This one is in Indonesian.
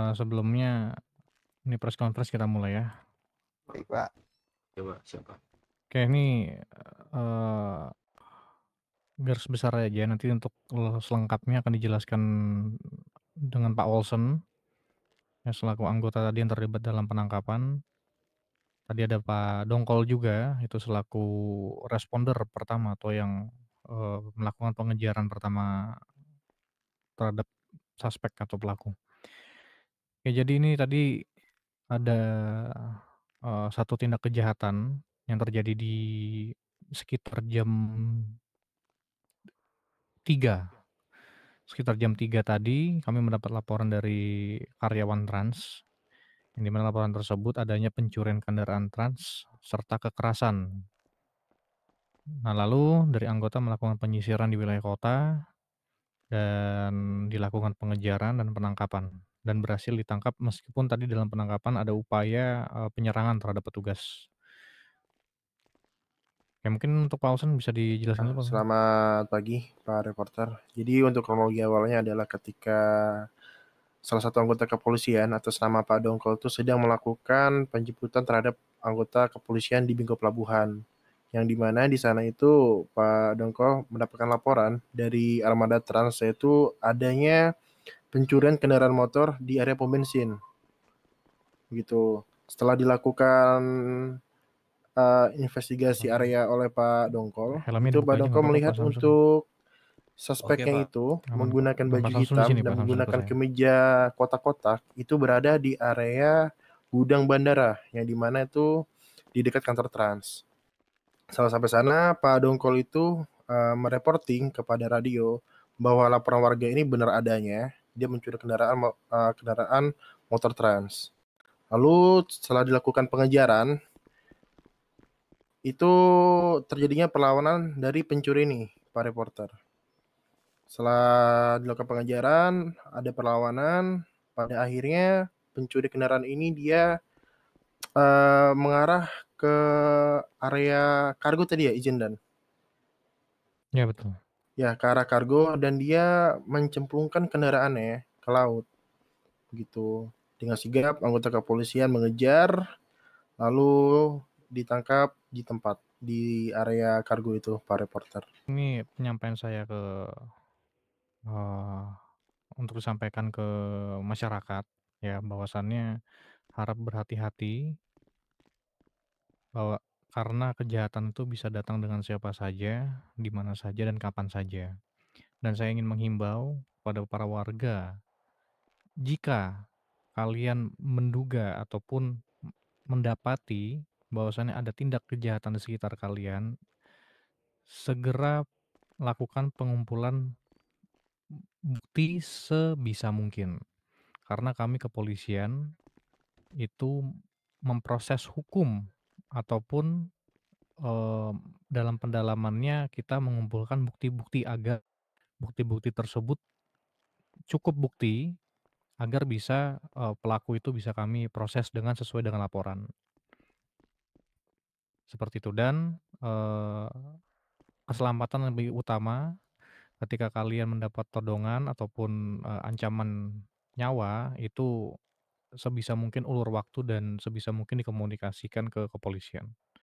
Eh, sebelumnya ini press conference kita mulai ya. Baik pak. Coba iya, siapa? Oke ini uh, garis besar aja nanti untuk selengkapnya akan dijelaskan dengan Pak Wilson yang selaku anggota tadi yang terlibat dalam penangkapan. Tadi ada Pak Dongkol juga itu selaku responder pertama atau yang uh, melakukan pengejaran pertama terhadap suspek atau pelaku. Oke, ya, jadi ini tadi ada, uh, satu tindak kejahatan yang terjadi di sekitar jam tiga Sekitar jam tiga tadi kami mendapat laporan dari karyawan Trans, yang dimana laporan tersebut adanya pencurian kendaraan Trans serta kekerasan. Nah, lalu dari anggota melakukan penyisiran di wilayah kota dan dilakukan pengejaran dan penangkapan dan berhasil ditangkap meskipun tadi dalam penangkapan ada upaya uh, penyerangan terhadap petugas. Ya mungkin untuk Pak Auslan bisa dijelaskan. Nah, Selamat pagi Pak reporter. Jadi untuk kronologi awalnya adalah ketika salah satu anggota kepolisian atas nama Pak Dongkol itu sedang melakukan penjemputan terhadap anggota kepolisian di Bingko Pelabuhan. Yang dimana di sana itu Pak Dongkol mendapatkan laporan dari armada trans yaitu adanya pencurian kendaraan motor di area pom bensin. Gitu. Setelah dilakukan uh, investigasi hmm. area oleh Pak Dongkol, Helmin itu Pak Dongkol melihat untuk suspeknya Oke, itu Pak. menggunakan Pak baju ya. hitam sini, dan menggunakan menggunakan kemeja kotak-kotak itu berada di area gudang bandara yang dimana itu di dekat kantor Trans. Salah sampai sana Pak Dongkol itu uh, mereporting kepada radio bahwa laporan warga ini benar adanya dia mencuri kendaraan uh, kendaraan motor trans. Lalu setelah dilakukan pengejaran itu terjadinya perlawanan dari pencuri ini, Pak reporter. Setelah dilakukan pengejaran, ada perlawanan. Pada akhirnya pencuri kendaraan ini dia uh, mengarah ke area kargo tadi ya, izin dan. Ya betul ya ke arah kargo dan dia mencemplungkan kendaraannya ke laut gitu dengan sigap anggota kepolisian mengejar lalu ditangkap di tempat di area kargo itu pak reporter ini penyampaian saya ke uh, untuk disampaikan ke masyarakat ya bahwasannya harap berhati-hati bahwa karena kejahatan itu bisa datang dengan siapa saja, di mana saja, dan kapan saja. Dan saya ingin menghimbau pada para warga, jika kalian menduga ataupun mendapati bahwasannya ada tindak kejahatan di sekitar kalian, segera lakukan pengumpulan bukti sebisa mungkin. Karena kami kepolisian itu memproses hukum ataupun, eh, dalam pendalamannya kita mengumpulkan bukti-bukti agar bukti-bukti tersebut cukup bukti agar bisa, eh, pelaku itu bisa kami proses dengan sesuai dengan laporan. Seperti itu dan, eh, keselamatan lebih utama ketika kalian mendapat todongan ataupun, eh, ancaman nyawa itu sebisa mungkin ulur waktu dan sebisa mungkin dikomunikasikan ke kepolisian.